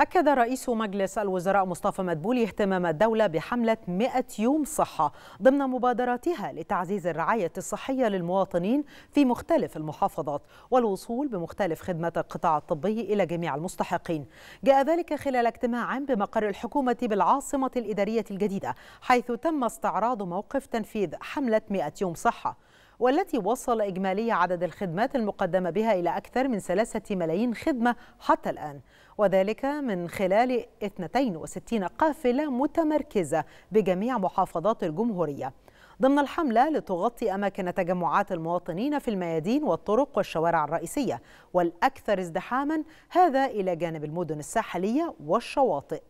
أكد رئيس مجلس الوزراء مصطفى مدبولي اهتمام الدولة بحملة 100 يوم صحة ضمن مبادراتها لتعزيز الرعاية الصحية للمواطنين في مختلف المحافظات والوصول بمختلف خدمات القطاع الطبي إلى جميع المستحقين جاء ذلك خلال اجتماع بمقر الحكومة بالعاصمة الإدارية الجديدة حيث تم استعراض موقف تنفيذ حملة 100 يوم صحة والتي وصل إجمالي عدد الخدمات المقدمة بها إلى أكثر من ثلاثة ملايين خدمة حتى الآن وذلك من خلال 62 قافلة متمركزة بجميع محافظات الجمهورية ضمن الحملة لتغطي أماكن تجمعات المواطنين في الميادين والطرق والشوارع الرئيسية والأكثر ازدحاما هذا إلى جانب المدن الساحلية والشواطئ